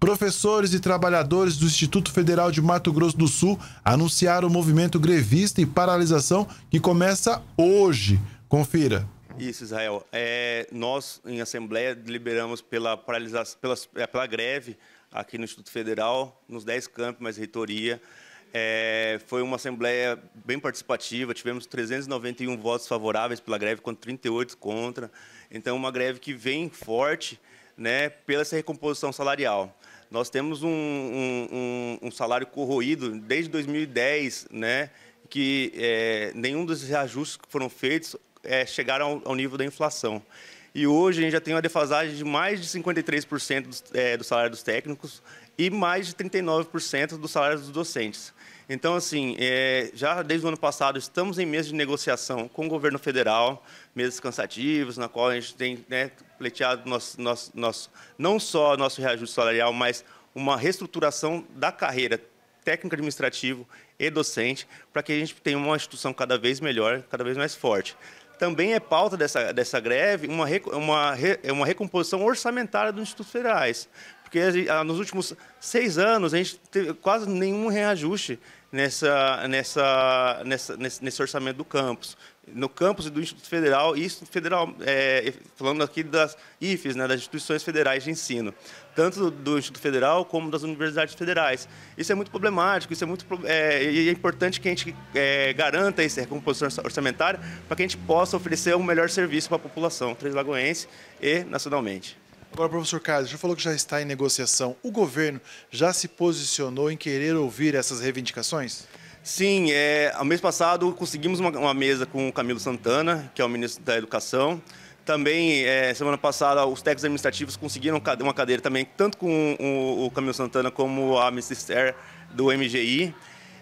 Professores e trabalhadores do Instituto Federal de Mato Grosso do Sul anunciaram o movimento grevista e paralisação que começa hoje. Confira. Isso, Israel. É, nós, em Assembleia, deliberamos pela, paralisação, pela, é, pela greve aqui no Instituto Federal, nos 10 campos, mais reitoria. É, foi uma Assembleia bem participativa, tivemos 391 votos favoráveis pela greve, contra 38 contra. Então, é uma greve que vem forte né, pela essa recomposição salarial. Nós temos um, um, um salário corroído desde 2010, né, que é, nenhum dos reajustes que foram feitos é, chegaram ao, ao, nível da inflação. E hoje a gente já tem uma defasagem de mais de 53% do, é, do salário dos técnicos e mais de 39% do salário dos docentes. Então, assim, é, já desde o ano passado estamos em mesa de negociação com o governo federal, mesas cansativas, na qual a gente tem né, pleiteado nosso, nosso, nosso, não só nosso reajuste salarial, mas uma reestruturação da carreira técnico administrativo e docente, para que a gente tenha uma instituição cada vez melhor, cada vez mais forte. Também é pauta dessa, dessa greve uma, uma, é uma recomposição orçamentária dos institutos federais, porque ah, nos últimos seis anos a gente teve quase nenhum reajuste nessa, nessa, nessa nesse, nesse orçamento do campus no campus e do Instituto Federal, e Instituto Federal, é, falando aqui das IFES, né, das instituições federais de ensino, tanto do, do, Instituto Federal como das universidades federais. Isso é muito problemático, isso é muito é, e é importante que a gente é, garanta essa recomposição orçamentária para que a gente possa oferecer um melhor serviço para a população três lagoense e nacionalmente. Agora, professor Carlos, já falou que já está em negociação. O governo já se posicionou em querer ouvir essas reivindicações? Sim, é, ao mês passado conseguimos uma, uma mesa com o Camilo Santana, que é o ministro da Educação. Também, é, semana passada, os técnicos administrativos conseguiram uma cadeira também, tanto com o, o Camilo Santana como a Ministra do MGI.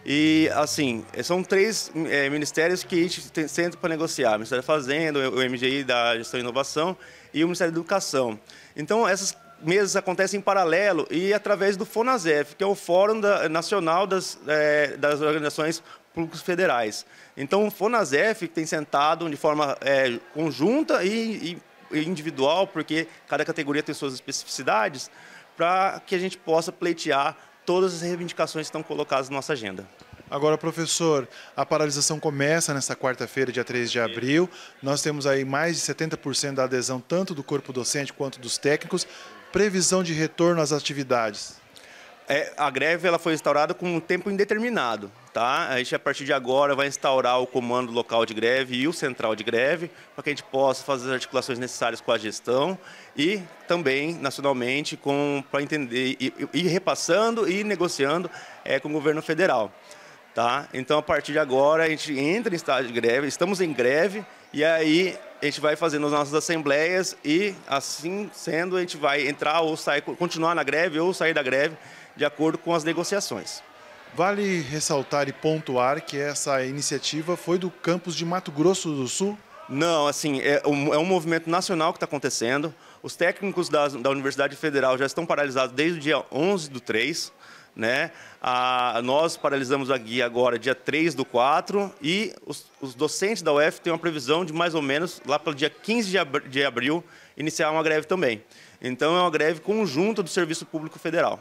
E, assim, são três é, ministérios que a gente tem, senta para negociar: o Ministério da Fazenda, o MGI da Gestão e Inovação e o Ministério da Educação. Então, essas mesas acontecem em paralelo e através do FONASEF, que é o Fórum da, Nacional das, é, das Organizações Públicas Federais. Então, o FONASEF tem sentado de forma é, conjunta e, e individual, porque cada categoria tem suas especificidades, para que a gente possa pleitear todas as reivindicações que estão colocadas na nossa agenda. Agora, professor, a paralisação começa nesta quarta-feira, dia 3 de abril. Nós temos aí mais de 70% da adesão, tanto do corpo docente quanto dos técnicos. Previsão de retorno às atividades? É, a greve ela foi instaurada com um tempo indeterminado. Tá? A gente, a partir de agora, vai instaurar o comando local de greve e o central de greve, para que a gente possa fazer as articulações necessárias com a gestão e também, nacionalmente, para entender, ir repassando e negociando é, com o governo federal. Tá? Então, a partir de agora, a gente entra em estado de greve, estamos em greve, e aí a gente vai fazendo as nossas assembleias e, assim sendo, a gente vai entrar ou sair, continuar na greve ou sair da greve, de acordo com as negociações. Vale ressaltar e pontuar que essa iniciativa foi do campus de Mato Grosso do Sul? Não, assim, é um, é um movimento nacional que está acontecendo. Os técnicos da, da Universidade Federal já estão paralisados desde o dia 11 do 3. Né? A, nós paralisamos a guia agora dia 3 do 4 e os, os, docentes da UF têm uma previsão de mais ou menos, lá pelo dia 15 de, de abril, iniciar uma greve também. Então é uma greve conjunta do Serviço Público Federal.